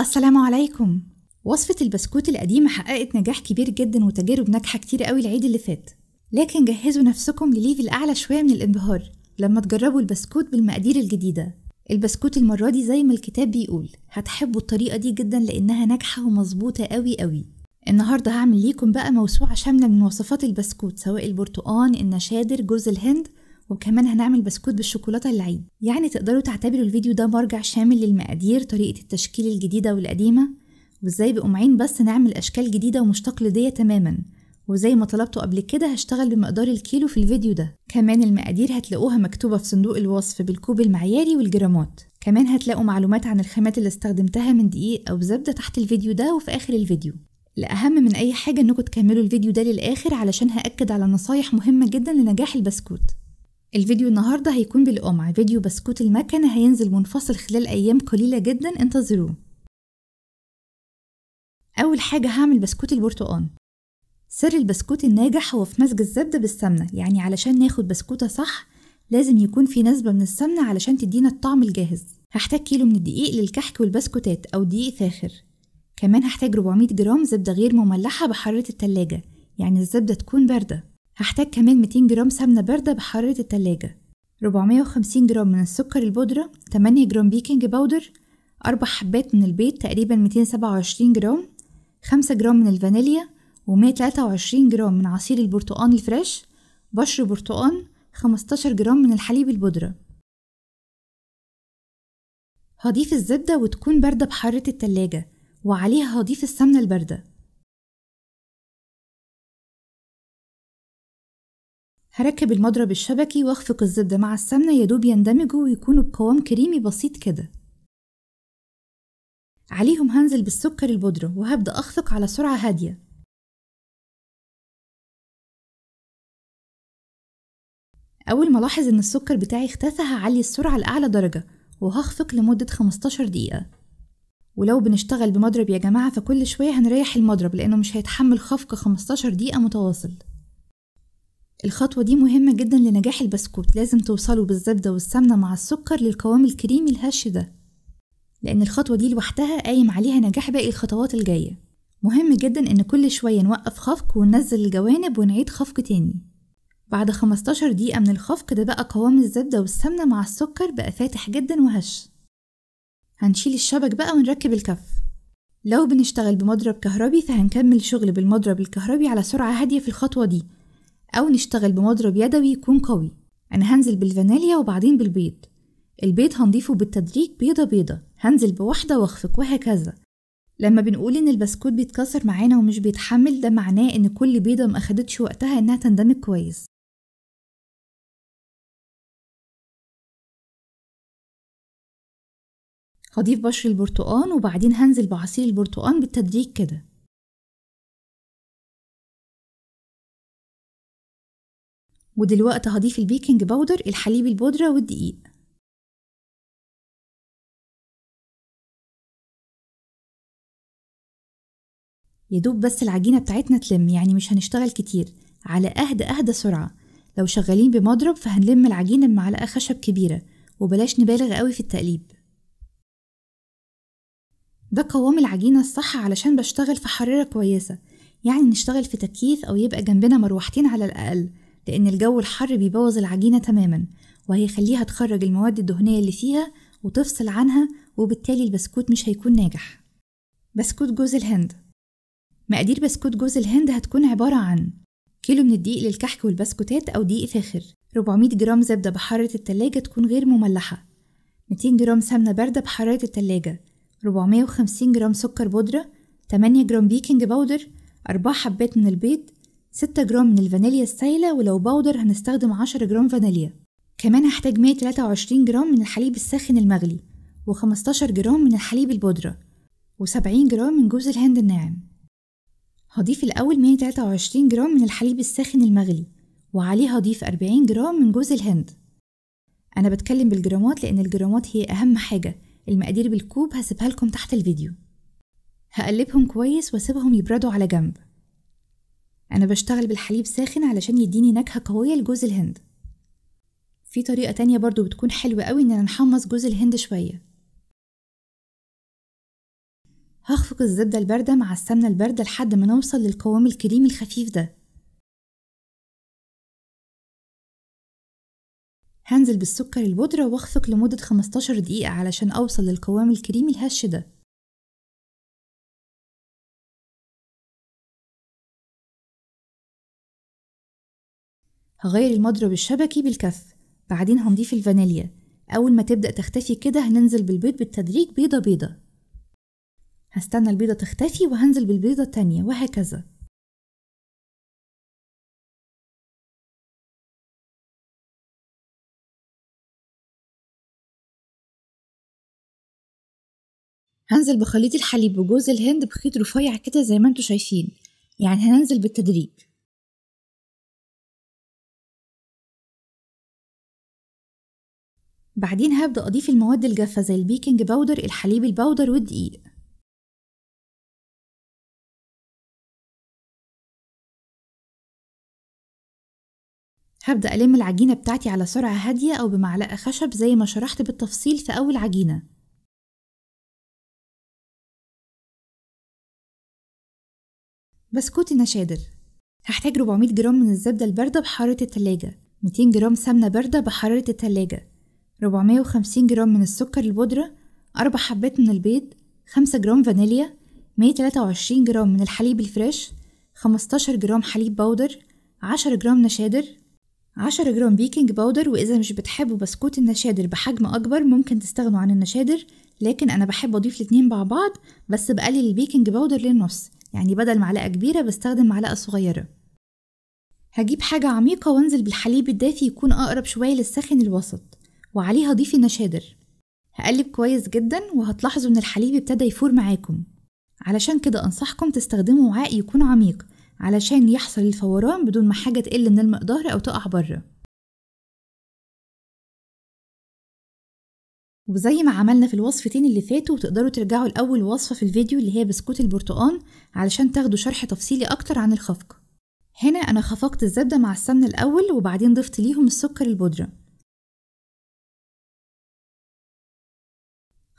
السلام عليكم وصفة البسكوت القديمة حققت نجاح كبير جدا وتجارب ناجحة كتير قوي العيد اللي فات لكن جهزوا نفسكم لليفل أعلى شوية من الانبهار لما تجربوا البسكوت بالمقادير الجديدة البسكوت المرة دي زي ما الكتاب بيقول هتحبوا الطريقة دي جدا لأنها ناجحة ومظبوطة قوي قوي النهاردة هعمل ليكم بقى موسوعة شاملة من وصفات البسكوت سواء البرتقان النشادر جوز الهند وكمان هنعمل بسكوت بالشوكولاتة العيد يعني تقدروا تعتبروا الفيديو ده مرجع شامل للمقادير طريقة التشكيل الجديدة والقديمة وازاي بقمعين بس نعمل أشكال جديدة ومش تقليدية تماما وزي ما طلبته قبل كده هشتغل بمقدار الكيلو في الفيديو ده كمان المقادير هتلاقوها مكتوبة في صندوق الوصف بالكوب المعياري والجرامات كمان هتلاقوا معلومات عن الخامات اللي استخدمتها من دقيق أو زبدة تحت الفيديو ده وفي آخر الفيديو الأهم من أي حاجة إنكم تكملوا الفيديو ده للآخر علشان هأكد على نصايح مهمة جدا لنجاح البسكوت الفيديو النهاردة هيكون بالقمع فيديو بسكوت المكنة هينزل منفصل خلال أيام قليلة جدا انتظروه أول حاجة هعمل بسكوت البرتقان سر البسكوت الناجح هو في مزج الزبدة بالسمنة يعني علشان ناخد بسكوتة صح لازم يكون في نسبة من السمنة علشان تدينا الطعم الجاهز هحتاج كيلو من الدقيق للكحك والبسكوتات أو دقيق فاخر كمان هحتاج 400 جرام زبدة غير مملحة بحرارة التلاجة يعني الزبدة تكون باردة هحتاج كمان 200 جرام سمنة باردة بحرارة التلاجة 450 جرام من السكر البودرة 8 جرام بيكنج باودر أربع حبات من البيض تقريبا 227 جرام 5 جرام من الفانيليا و123 جرام من عصير البرتقال الفريش بشر برتقال 15 جرام من الحليب البودرة هضيف الزبدة وتكون باردة بحرارة التلاجة وعليها هضيف السمنة الباردة هركب المضرب الشبكي واخفق الزبدة مع السمنة يدوب يندمجوا ويكونوا بقوام كريمي بسيط كده عليهم هنزل بالسكر البودرة وهبدأ أخفق على سرعة هادية أول ما ألاحظ إن السكر بتاعي اختفى هعلي السرعة لأعلى درجة وهخفق لمدة 15 دقيقة ولو بنشتغل بمضرب يا جماعة فكل شوية هنريح المضرب لأنه مش هيتحمل خفق 15 دقيقة متواصل الخطوة دي مهمة جدا لنجاح البسكوت لازم توصلوا بالزبدة والسمنة مع السكر للقوام الكريمي الهش ده لأن الخطوة دي لوحدها قايم عليها نجاح باقي الخطوات الجاية مهم جدا إن كل شوية نوقف خفق وننزل الجوانب ونعيد خفق تاني بعد 15 دقيقة من الخفق ده بقى قوام الزبدة والسمنة مع السكر بقى فاتح جدا وهش هنشيل الشبك بقى ونركب الكف لو بنشتغل بمضرب كهربي فهنكمل شغل بالمضرب الكهربي على سرعة هادية في الخطوة دي أو نشتغل بمضرب يدوي يكون قوي أنا هنزل بالفانيليا وبعدين بالبيض البيض هنضيفه بالتدريج بيضة بيضة هنزل بواحدة واخفق وهكذا لما بنقول إن البسكوت بيتكسر معانا ومش بيتحمل ده معناه إن كل بيضة ما أخدتش وقتها إنها تندمج كويس هضيف بشر البرتقان وبعدين هنزل بعصير البرتقان بالتدريج كده ودلوقتي هضيف البيكنج باودر الحليب البودرة والدقيق يدوب بس العجينة بتاعتنا تلم يعني مش هنشتغل كتير على أهدى أهدى سرعة لو شغالين بمضرب فهنلم العجينة بمعلقة خشب كبيرة وبلاش نبالغ قوي في التقليب ده قوام العجينة الصح علشان بشتغل في حرارة كويسة يعني نشتغل في تكييف أو يبقى جنبنا مروحتين على الأقل لأن الجو الحر بيبوظ العجينة تماما وهيخليها تخرج المواد الدهنية اللي فيها وتفصل عنها وبالتالي البسكوت مش هيكون ناجح بسكوت جوز الهند مقادير بسكوت جوز الهند هتكون عبارة عن كيلو من الدقيق للكحك والبسكوتات أو دقيق فاخر 400 جرام زبدة بحرارة التلاجة تكون غير مملحة 200 جرام سمنة باردة بحرارة التلاجة 450 جرام سكر بودرة 8 جرام بيكنج باودر 4 حبات من البيض 6 جرام من الفانيليا السايلة ولو باودر هنستخدم 10 جرام فانيليا كمان هحتاج 123 جرام من الحليب الساخن المغلي و15 جرام من الحليب البودرة و70 جرام من جوز الهند الناعم هضيف الأول 123 جرام من الحليب الساخن المغلي وعليه هضيف 40 جرام من جوز الهند أنا بتكلم بالجرامات لأن الجرامات هي أهم حاجة المقادير بالكوب هسيبها لكم تحت الفيديو هقلبهم كويس واسيبهم يبردوا على جنب أنا بشتغل بالحليب ساخن علشان يديني نكهة قوية لجوز الهند في طريقة تانية برضو بتكون حلوة قوي إننا نحمص جوز الهند شوية هخفق الزبدة الباردة مع السمنة الباردة لحد ما نوصل للقوام الكريمي الخفيف ده هنزل بالسكر البودرة واخفق لمدة 15 دقيقة علشان أوصل للقوام الكريمي الهش ده هغير المضرب الشبكي بالكف بعدين هنضيف الفانيليا أول ما تبدأ تختفي كده هننزل بالبيض بالتدريج بيضة بيضة هستنى البيضة تختفي وهنزل بالبيضة التانية وهكذا هنزل بخليط الحليب وجوز الهند بخيط رفيع كده زي ما انتوا شايفين يعني هننزل بالتدريج بعدين هبدأ أضيف المواد الجافة زي البيكنج باودر الحليب الباودر والدقيق هبدأ ألم العجينة بتاعتي على سرعة هادية أو بمعلقة خشب زي ما شرحت بالتفصيل في أول عجينة بسكوت نشادر هحتاج 400 جرام من الزبدة الباردة بحرارة التلاجة 200 جرام سمنة باردة بحرارة التلاجة 450 جرام من السكر البودرة أربع حبات من البيض خمسة جرام فانيليا مية تلاتة وعشرين جرام من الحليب الفريش خمستاشر جرام حليب بودر عشرة جرام نشادر عشرة جرام بيكنج باودر وإذا مش بتحبوا بسكوت النشادر بحجم أكبر ممكن تستغنوا عن النشادر لكن أنا بحب أضيف الاتنين مع بعض بس بقلل البيكنج باودر للنص يعني بدل معلقة كبيرة بستخدم معلقة صغيرة هجيب حاجة عميقة وانزل بالحليب الدافي يكون أقرب شوية للسخن الوسط وعليها ضيفي نشادر هقلب كويس جدا وهتلاحظوا ان الحليب ابتدى يفور معاكم علشان كده انصحكم تستخدموا وعاء يكون عميق علشان يحصل الفوران بدون ما حاجة تقل من المقدار أو تقع بره وزي ما عملنا في الوصفتين اللي فاتوا تقدروا ترجعوا لأول وصفة في الفيديو اللي هي بسكوت البرتقان علشان تاخدوا شرح تفصيلي أكتر عن الخفق هنا أنا خفقت الزبدة مع السمنة الأول وبعدين ضفت ليهم السكر البودرة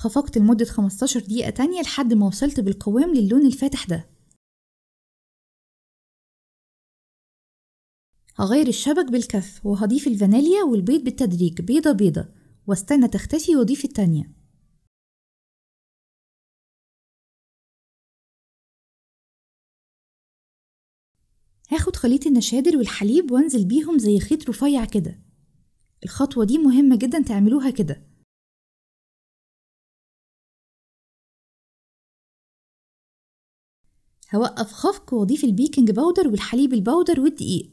خفقت لمدة 15 دقيقة تانية لحد ما وصلت بالقوام للون الفاتح ده هغير الشبك بالكف وهضيف الفانيليا والبيض بالتدريج بيضة بيضة واستنى تختفي واضيف التانية هاخد خليط النشادر والحليب وانزل بيهم زي خيط رفيع كده الخطوة دي مهمة جدا تعملوها كده هوقف خفق واضيف البيكنج باودر والحليب الباودر والدقيق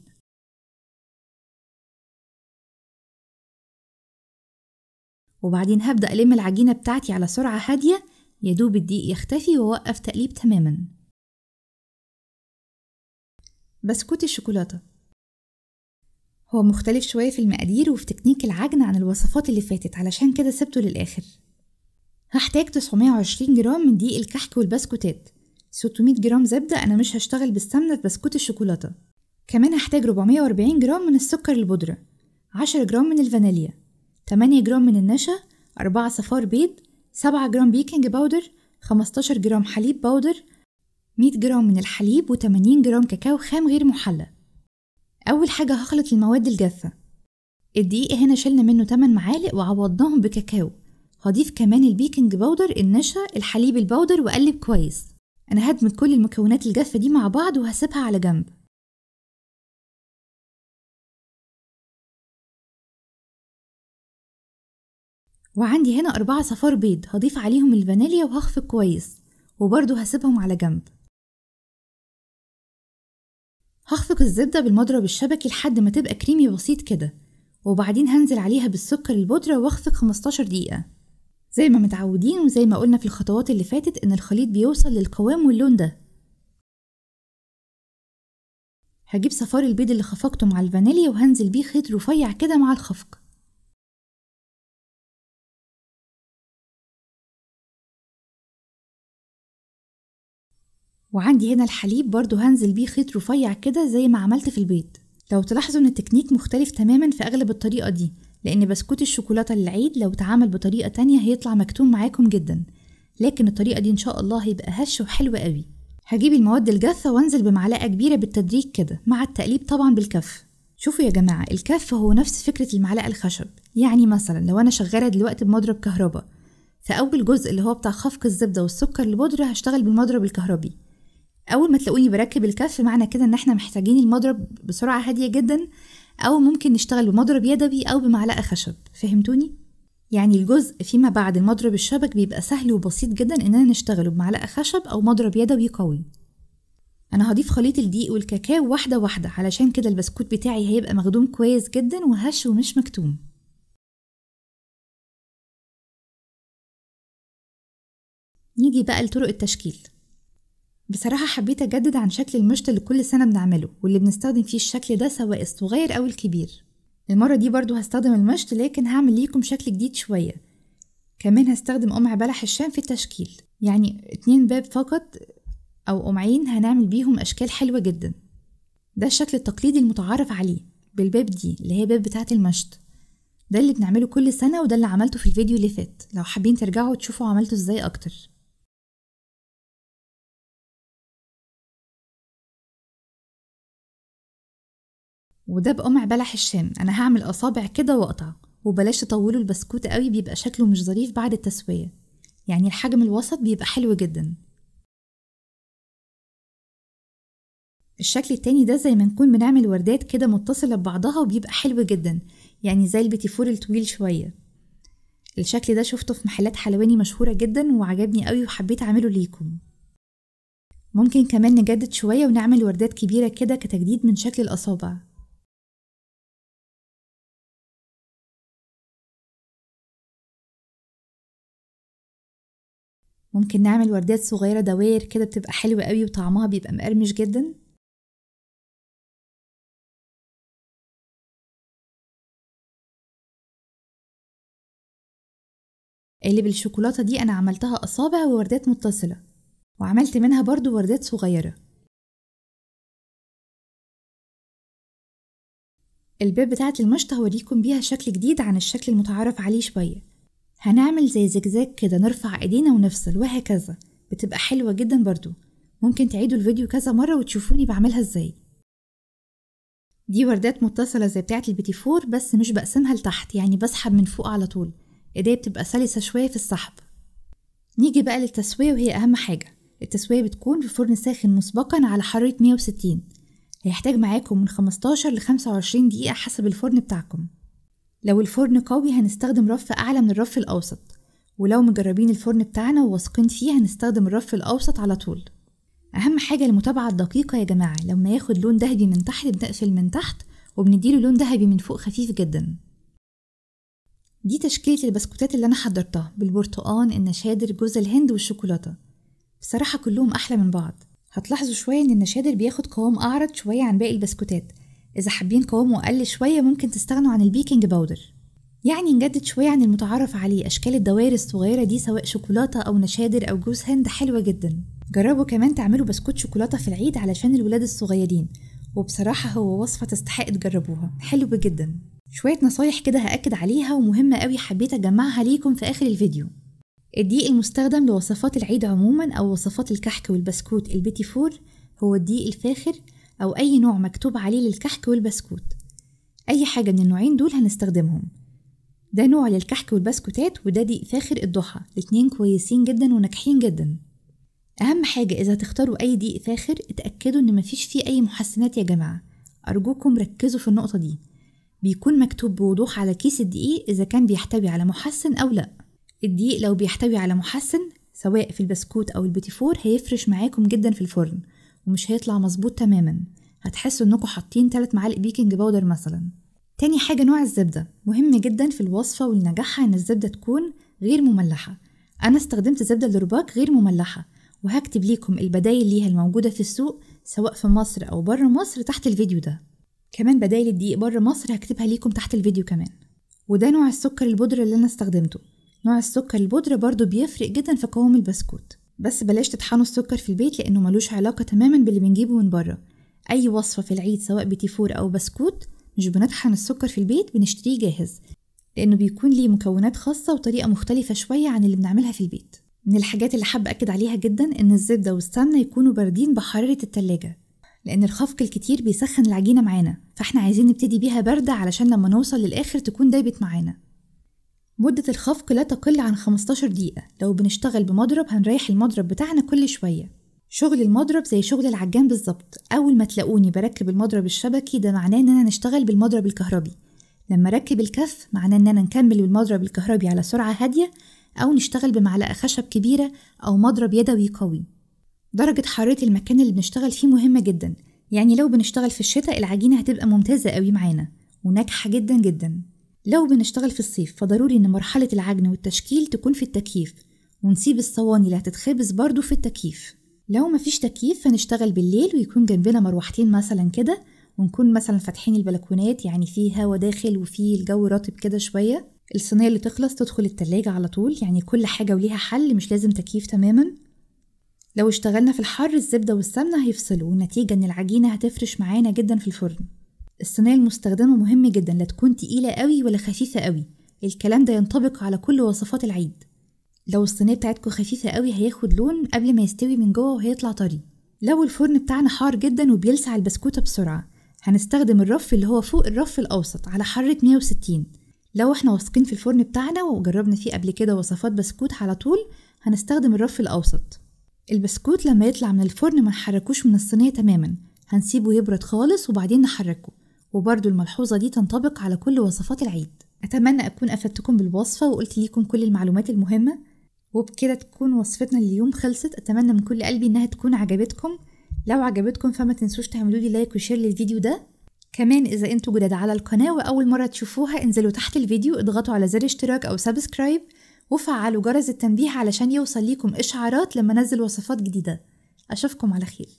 وبعدين هبدأ ألم العجينة بتاعتي على سرعة هادية يدوب الدقيق يختفي وأوقف تقليب تماما بسكوت الشوكولاتة هو مختلف شوية في المقادير وفي تكنيك العجن عن الوصفات اللي فاتت علشان كده سبته للآخر هحتاج 920 جرام من دقيق الكحك والبسكوتات 600 جرام زبدة أنا مش هشتغل بالسمنة في بسكوت الشوكولاتة كمان هحتاج 440 جرام من السكر البودرة 10 جرام من الفانيليا 8 جرام من النشا 4 صفار بيض 7 جرام بيكنج باودر 15 جرام حليب باودر 100 جرام من الحليب و80 جرام كاكاو خام غير محلى أول حاجة هخلط المواد الجافة الدقيق هنا شلنا منه 8 معالق وعوضناهم بكاكاو هضيف كمان البيكنج باودر النشا الحليب الباودر وقلب كويس أنا هدمج كل المكونات الجافة دي مع بعض وهسيبها على جنب وعندي هنا أربعة صفار بيض هضيف عليهم الفانيليا وهخفق كويس وبرضه هسيبهم على جنب هخفق الزبدة بالمضرب الشبكي لحد ما تبقى كريمي بسيط كده وبعدين هنزل عليها بالسكر البودرة واخفق 15 دقيقة زي ما متعودين وزي ما قلنا في الخطوات اللي فاتت إن الخليط بيوصل للقوام واللون ده هجيب صفار البيض اللي خفقته مع الفانيليا وهنزل بيه خيط رفيع كده مع الخفق وعندي هنا الحليب برضو هنزل بيه خيط رفيع كده زي ما عملت في البيض لو تلاحظوا ان التكنيك مختلف تماما في اغلب الطريقة دي لأن بسكوت الشوكولاتة للعيد لو اتعمل بطريقة تانية هيطلع مكتوم معاكم جدا لكن الطريقة دي إن شاء الله هيبقى هش وحلو قوي هجيب المواد الجافة وانزل بمعلقة كبيرة بالتدريج كده مع التقليب طبعا بالكف شوفوا يا جماعة الكف هو نفس فكرة المعلقة الخشب يعني مثلا لو أنا شغالة دلوقتي بمضرب كهرباء فأول جزء اللي هو بتاع خفق الزبدة والسكر البودرة هشتغل بالمضرب الكهربي أول ما تلاقوني بركب الكف معنى كده إن احنا محتاجين المضرب بسرعة هادية جدا أو ممكن نشتغل بمضرب يدوي أو بمعلقة خشب فهمتوني؟ يعني الجزء فيما بعد المضرب الشبك بيبقى سهل وبسيط جدا إننا نشتغله بمعلقة خشب أو مضرب يدوي قوي أنا هضيف خليط الدقيق والكاكاو واحدة واحدة علشان كده البسكوت بتاعي هيبقى مخدوم كويس جدا وهش ومش مكتوم نيجي بقى لطرق التشكيل بصراحة حبيت أجدد عن شكل المشط اللي كل سنة بنعمله واللي بنستخدم فيه الشكل ده سواء الصغير أو الكبير المرة دي برضو هستخدم المشط لكن هعمل ليكم شكل جديد شوية كمان هستخدم قمع بلح الشام في التشكيل يعني اتنين باب فقط أو قمعين هنعمل بيهم أشكال حلوة جدا ده الشكل التقليدي المتعارف عليه بالباب دي اللي هي باب بتاعة المشط ده اللي بنعمله كل سنة وده اللي عملته في الفيديو اللي فات لو حابين ترجعوا تشوفوا عملته ازاي أكتر وده بقمع بلح الشام انا هعمل اصابع كده واقطع وبلاش تطولوا البسكوت قوي بيبقى شكله مش ظريف بعد التسويه يعني الحجم الوسط بيبقى حلو جدا الشكل التاني ده زي ما نكون بنعمل وردات كده متصلة ببعضها وبيبقى حلو جدا يعني زي البتيفور الطويل شوية الشكل ده شفته في محلات حلواني مشهورة جدا وعجبني قوي وحبيت أعمله ليكم ممكن كمان نجدد شوية ونعمل وردات كبيرة كده كتجديد من شكل الأصابع ممكن نعمل وردات صغيرة دوائر كده بتبقى حلوة قوي وطعمها بيبقى مقرمش جدا اللي بالشوكولاتة دي أنا عملتها أصابع ووردات متصلة وعملت منها برضو وردات صغيرة الباب بتاعت المشط هوريكم بيها شكل جديد عن الشكل المتعارف عليه شوية هنعمل زي زجزاج كده نرفع ايدينا ونفصل وهكذا بتبقى حلوة جدا برضو ممكن تعيدوا الفيديو كذا مرة وتشوفوني بعملها ازاي دي وردات متصلة زي بتاعة البيتي فور بس مش بقسمها لتحت يعني بسحب من فوق على طول ايديا بتبقى سلسة شوية في السحب نيجي بقى للتسوية وهي أهم حاجة التسوية بتكون في فرن ساخن مسبقا على حرارة 160 هيحتاج معاكم من 15 ل 25 دقيقة حسب الفرن بتاعكم لو الفرن قوي هنستخدم رف أعلى من الرف الأوسط ولو مجربين الفرن بتاعنا وواثقين فيه هنستخدم الرف الأوسط على طول أهم حاجة المتابعة الدقيقة يا جماعة لما ياخد لون دهبي من تحت بنقفل من تحت وبنديله لون دهبي من فوق خفيف جدا دي تشكيلة البسكوتات اللي أنا حضرتها بالبرتقان النشادر جوز الهند والشوكولاتة بصراحة كلهم أحلى من بعض هتلاحظوا شوية إن النشادر بياخد قوام أعرض شوية عن باقي البسكوتات إذا حابين قوامه أقل شوية ممكن تستغنوا عن البيكنج باودر يعني نجدد شوية عن المتعارف عليه أشكال الدوائر الصغيرة دي سواء شوكولاتة أو نشادر أو جوز هند حلوة جدا جربوا كمان تعملوا بسكوت شوكولاتة في العيد علشان الولاد الصغيرين وبصراحة هو وصفة تستحق تجربوها حلو جدا شوية نصايح كده هأكد عليها ومهمة قوي حبيت أجمعها ليكم في آخر الفيديو الدقيق المستخدم لوصفات العيد عموما أو وصفات الكحك والبسكوت البيتي فور هو الدقيق الفاخر أو أي نوع مكتوب عليه للكحك والبسكوت أي حاجة من النوعين دول هنستخدمهم ده نوع للكحك والبسكوتات وده دي فاخر الضحى الاتنين كويسين جدا وناجحين جدا أهم حاجة إذا تختاروا أي دقيق فاخر اتأكدوا إن مفيش فيه أي محسنات يا جماعة أرجوكم ركزوا في النقطة دي بيكون مكتوب بوضوح على كيس الدقيق إذا كان بيحتوي على محسن أو لأ الدقيق لو بيحتوي على محسن سواء في البسكوت أو فور هيفرش معاكم جدا في الفرن ومش هيطلع مظبوط تماما هتحسوا انكم حاطين 3 معالق بيكنج باودر مثلا تاني حاجة نوع الزبدة مهم جدا في الوصفة ولنجاحها ان الزبدة تكون غير مملحة انا استخدمت زبدة الرباك غير مملحة وهكتب ليكم البدايل ليها الموجودة في السوق سواء في مصر او بره مصر تحت الفيديو ده كمان بدايل الدقيق بره مصر هكتبها ليكم تحت الفيديو كمان وده نوع السكر البودرة اللي انا استخدمته نوع السكر البودرة برضو بيفرق جدا في قوام البسكوت بس بلاش تطحنوا السكر في البيت لأنه ملوش علاقة تماما باللي بنجيبه من بره أي وصفة في العيد سواء بتيفور أو بسكوت مش بنطحن السكر في البيت بنشتريه جاهز لأنه بيكون ليه مكونات خاصة وطريقة مختلفة شوية عن اللي بنعملها في البيت من الحاجات اللي حابة أكد عليها جدا إن الزبدة والسمنة يكونوا باردين بحرارة التلاجة لأن الخفق الكتير بيسخن العجينة معانا فإحنا عايزين نبتدي بيها باردة علشان لما نوصل للآخر تكون دايبت معانا مدة الخفق لا تقل عن 15 دقيقة لو بنشتغل بمضرب هنريح المضرب بتاعنا كل شوية شغل المضرب زي شغل العجان بالظبط أول ما تلاقوني بركب المضرب الشبكي ده معناه إن أنا نشتغل بالمضرب الكهربي لما أركب الكف معناه إن أنا نكمل بالمضرب الكهربي على سرعة هادية أو نشتغل بمعلقة خشب كبيرة أو مضرب يدوي قوي درجة حرارة المكان اللي بنشتغل فيه مهمة جدا يعني لو بنشتغل في الشتاء العجينة هتبقى ممتازة قوي معانا وناجحة جدا جدا لو بنشتغل في الصيف فضروري إن مرحلة العجن والتشكيل تكون في التكييف ونسيب الصواني اللي هتتخبز برضو في التكييف لو مفيش تكييف فنشتغل بالليل ويكون جنبنا مروحتين مثلا كده ونكون مثلا فاتحين البلكونات يعني فيه هوا داخل وفي الجو رطب كده شوية الصينية اللي تخلص تدخل التلاجة على طول يعني كل حاجة وليها حل مش لازم تكييف تماما لو اشتغلنا في الحر الزبدة والسمنة هيفصلوا والنتيجة ان العجينة هتفرش معانا جدا في الفرن الصينية المستخدمة مهم جدا لا تكون تقيلة قوي ولا خفيفة قوي الكلام ده ينطبق على كل وصفات العيد لو الصينية بتاعتكم خفيفة قوي هياخد لون قبل ما يستوي من جوه وهيطلع طري لو الفرن بتاعنا حار جدا وبيلسع البسكوتة بسرعة هنستخدم الرف اللي هو فوق الرف الأوسط على حرة 160 لو احنا واثقين في الفرن بتاعنا وجربنا فيه قبل كده وصفات بسكوت على طول هنستخدم الرف الأوسط البسكوت لما يطلع من الفرن ما نحركوش من الصينية تماما هنسيبه يبرد خالص وبعدين نحركه وبرضو الملحوظة دي تنطبق على كل وصفات العيد أتمنى أكون أفدتكم بالوصفة وقلت ليكم كل المعلومات المهمة وبكده تكون وصفتنا لليوم خلصت أتمنى من كل قلبي إنها تكون عجبتكم لو عجبتكم فما تنسوش تعملوا لي لايك وشير للفيديو ده كمان إذا أنتوا جداد على القناة وأول مرة تشوفوها انزلوا تحت الفيديو اضغطوا على زر اشتراك أو سبسكرايب وفعلوا جرس التنبيه علشان يوصل ليكم إشعارات لما أنزل وصفات جديدة أشوفكم على خير